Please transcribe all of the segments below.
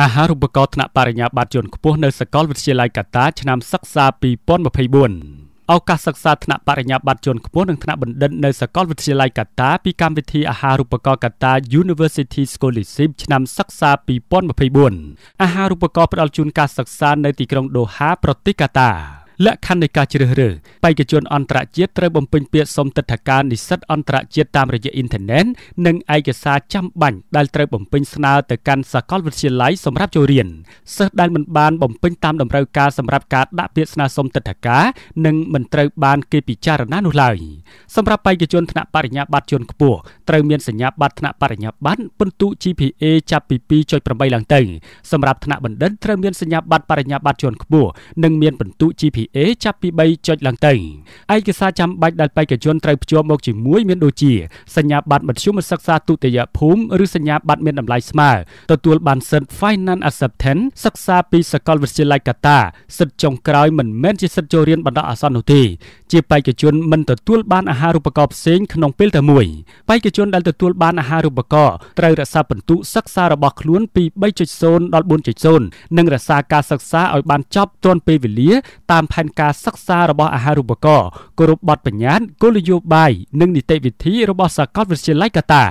អាហារូបករណ៍ថ្នាក់បរិញ្ញាបត្រយន្តខ្ពស់នៅសាកលវិទ្យាល័យកាតាឆ្នាំសិក្សា2024ឱកាសសិក្សាថ្នាក់បរិញ្ញាបត្រយន្តខ្ពស់និងថ្នាក់បណ្ឌិតនៅសាកលវិទ្យាល័យកាតាពីកម្មវិធីអាហារូបករណ៍កាតា University Scholarship ឆ្នាំសិក្សា2024អាហារូបករណ៍ផ្តល់ជូនការសិក្សានៅទីក្រុងដូហាប្រទេសកាតាលក្ខខណ្ឌនៃការជ្រើសរើសបេក្ខជនអន្តរជាតិត្រូវបំពេញពាក្យសុំទិដ្ឋាការនិស្សិតអន្តរជាតិតាមរយៈអ៊ីនធឺណិតនិងឯកសារចាំបាច់ដែលត្រូវបំពេញស្នើទៅកាន់សាកលវិទ្យាល័យសម្រាប់ចូលរៀនសិស្សដែលមិនបានបំពេញតាមតម្រូវការសម្រាប់ការដាក់ពាក្យស្នើសុំទិដ្ឋាការនិងមិនត្រូវបានគេពិចារណានោះឡើយសម្រាប់បេក្ខជនថ្នាក់បរិញ្ញាបត្រជាន់ខ្ពស់ត្រូវមានសញ្ញាបត្រថ្នាក់បរិញ្ញាបត្រពន្ទុ GPA ចាប់ពី2.8ឡើងទៅសម្រាប់ថ្នាក់បណ្ឌិតត្រូវមានសញ្ញាបត្របរិញ្ញាបត្រជាន់ខ្ពស់និងមានពិន្ទុ GPA DA ចាប់ពី3ចុចឡើងទៅឯកសារចាំបាច់ដែលបេក្ខជនត្រូវភ្ជាប់មកជាមួយមានដូចជាសញ្ញាបត្រមធ្យមសិក្សាទុតិយភូមិឬសញ្ញាបត្រមានតម្លៃស្មើទទួលបានសិទ្ធិ Finance Acceptance សិក្សាពីសាកលវិទ្យាល័យកាតាសិទ្ធិចុងក្រោយមិនមែនជាសិទ្ធិចូលរៀនបណ្ដោះអាសន្ននោះទេជាបេក្ខជនមិនទទួល បានអាហារូបករណ៍ផ្សេងក្នុងពេលតែមួយបេក្ខជនដែលទទួលបានអាហារូបករណ៍ត្រូវរក្សាពិន្ទុសិក្សារបស់ខ្លួនពី3.0ដល់4.0និងរក្សាការសិក្សាឲ្យបានចប់ទាន់ពេលវេលាតាមផផែនការសិក្សារបស់អាហារូបករណ៍គោរពបទបញ្ញត្តិគោលនយោបាយនិងនីតិវិធីរបស់សាកលវិទ្យាល័យកាតា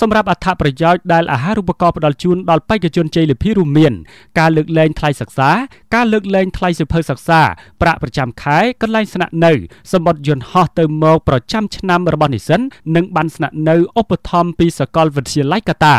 សម្រាប់អត្ថប្រយោជន៍ដែលអាហារូបករណ៍ផ្ដល់ជូនដល់បេក្ខជនជ័យលាភីរួមមានការលើកលែងថ្លៃសិក្សាការលើកលែងថ្លៃសិភៅសិក្សាប្រាក់ប្រចាំខែកន្លែងស្នាក់នៅសម្បត្តិយន្តហោះទៅមកប្រចាំឆ្នាំរបស់និស្សិតនិងបានស្នាក់នៅឧបត្ថម្ភពីសាកលវិទ្យាល័យកតា